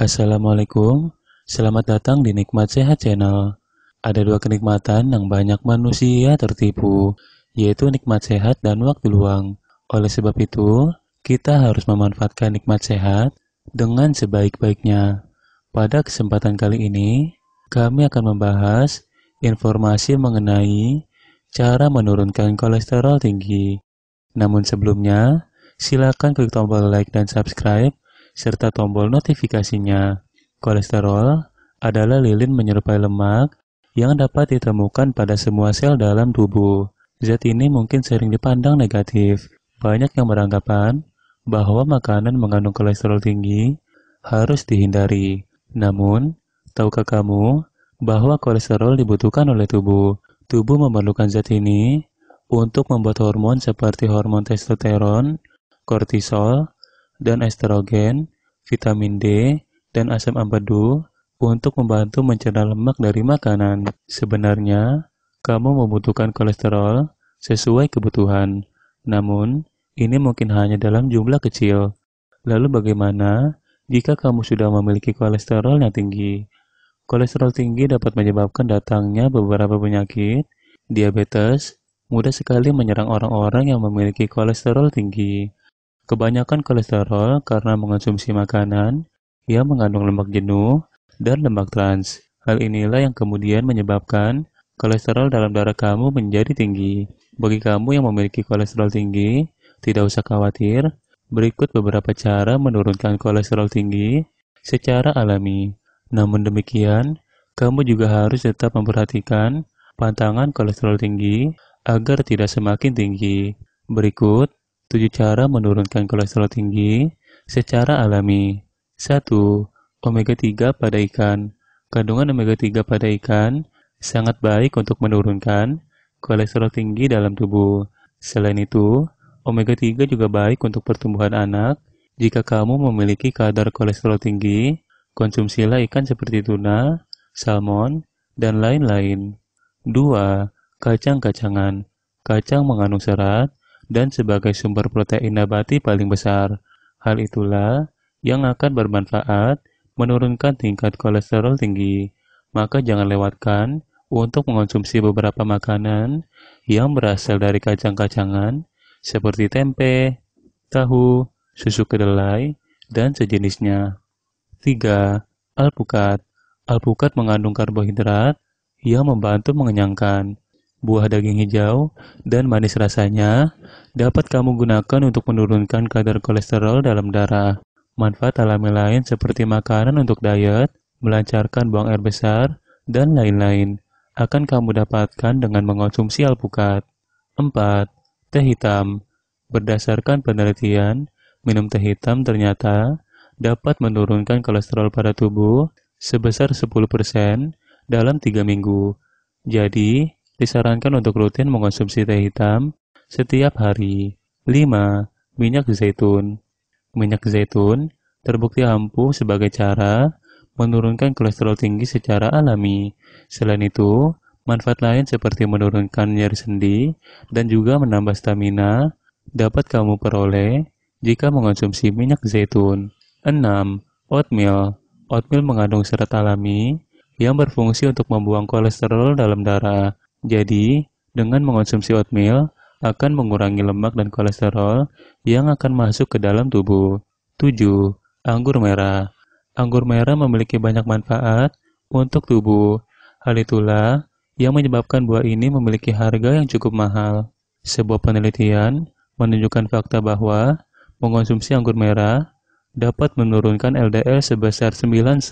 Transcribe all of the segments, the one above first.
Assalamualaikum, selamat datang di Nikmat Sehat Channel. Ada dua kenikmatan yang banyak manusia tertipu, yaitu nikmat sehat dan waktu luang. Oleh sebab itu, kita harus memanfaatkan nikmat sehat dengan sebaik-baiknya. Pada kesempatan kali ini, kami akan membahas informasi mengenai cara menurunkan kolesterol tinggi. Namun sebelumnya, silakan klik tombol like dan subscribe serta tombol notifikasinya. Kolesterol adalah lilin menyerupai lemak yang dapat ditemukan pada semua sel dalam tubuh. Zat ini mungkin sering dipandang negatif. Banyak yang beranggapan bahwa makanan mengandung kolesterol tinggi harus dihindari. Namun, tahukah kamu bahwa kolesterol dibutuhkan oleh tubuh? Tubuh memerlukan zat ini untuk membuat hormon seperti hormon testosteron, kortisol, dan estrogen, vitamin D, dan asam ambadu untuk membantu mencerna lemak dari makanan. Sebenarnya, kamu membutuhkan kolesterol sesuai kebutuhan. Namun, ini mungkin hanya dalam jumlah kecil. Lalu bagaimana jika kamu sudah memiliki kolesterol yang tinggi? Kolesterol tinggi dapat menyebabkan datangnya beberapa penyakit, diabetes, mudah sekali menyerang orang-orang yang memiliki kolesterol tinggi. Kebanyakan kolesterol karena mengonsumsi makanan yang mengandung lemak jenuh dan lemak trans. Hal inilah yang kemudian menyebabkan kolesterol dalam darah kamu menjadi tinggi. Bagi kamu yang memiliki kolesterol tinggi, tidak usah khawatir. Berikut beberapa cara menurunkan kolesterol tinggi secara alami. Namun demikian, kamu juga harus tetap memperhatikan pantangan kolesterol tinggi agar tidak semakin tinggi. Berikut 7 cara menurunkan kolesterol tinggi secara alami. 1. Omega 3 pada ikan. Kandungan omega 3 pada ikan sangat baik untuk menurunkan kolesterol tinggi dalam tubuh. Selain itu, omega 3 juga baik untuk pertumbuhan anak. Jika kamu memiliki kadar kolesterol tinggi, konsumsilah ikan seperti tuna, salmon, dan lain-lain. 2. Kacang-kacangan. Kacang mengandung serat dan sebagai sumber protein nabati paling besar. Hal itulah yang akan bermanfaat menurunkan tingkat kolesterol tinggi. Maka jangan lewatkan untuk mengonsumsi beberapa makanan yang berasal dari kacang-kacangan seperti tempe, tahu, susu kedelai, dan sejenisnya. 3. Alpukat Alpukat mengandung karbohidrat yang membantu mengenyangkan buah daging hijau, dan manis rasanya dapat kamu gunakan untuk menurunkan kadar kolesterol dalam darah. Manfaat alami lain seperti makanan untuk diet, melancarkan buang air besar, dan lain-lain akan kamu dapatkan dengan mengonsumsi alpukat. 4. Teh hitam Berdasarkan penelitian, minum teh hitam ternyata dapat menurunkan kolesterol pada tubuh sebesar 10% dalam 3 minggu. Jadi, Disarankan untuk rutin mengonsumsi teh hitam setiap hari. 5. Minyak zaitun Minyak zaitun terbukti ampuh sebagai cara menurunkan kolesterol tinggi secara alami. Selain itu, manfaat lain seperti menurunkan nyeri sendi dan juga menambah stamina dapat kamu peroleh jika mengonsumsi minyak zaitun. 6. Oatmeal Oatmeal mengandung serat alami yang berfungsi untuk membuang kolesterol dalam darah. Jadi, dengan mengonsumsi oatmeal akan mengurangi lemak dan kolesterol yang akan masuk ke dalam tubuh. 7. Anggur merah. Anggur merah memiliki banyak manfaat untuk tubuh. Hal itulah yang menyebabkan buah ini memiliki harga yang cukup mahal. Sebuah penelitian menunjukkan fakta bahwa mengonsumsi anggur merah dapat menurunkan LDL sebesar 9-12%.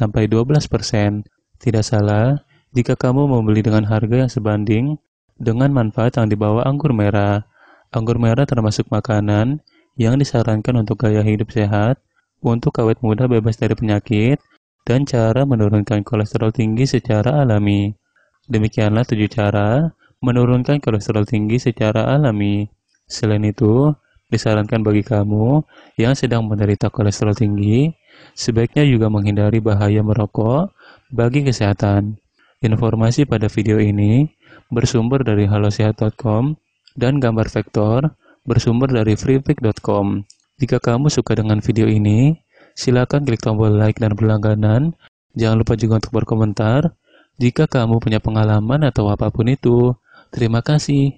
Tidak salah, jika kamu membeli dengan harga yang sebanding dengan manfaat yang dibawa anggur merah. Anggur merah termasuk makanan yang disarankan untuk gaya hidup sehat, untuk awet muda bebas dari penyakit, dan cara menurunkan kolesterol tinggi secara alami. Demikianlah tujuh cara menurunkan kolesterol tinggi secara alami. Selain itu, disarankan bagi kamu yang sedang menderita kolesterol tinggi, sebaiknya juga menghindari bahaya merokok bagi kesehatan. Informasi pada video ini bersumber dari halosehat.com dan gambar vektor bersumber dari freepik.com. Jika kamu suka dengan video ini, silakan klik tombol like dan berlangganan. Jangan lupa juga untuk berkomentar. Jika kamu punya pengalaman atau apapun itu, terima kasih.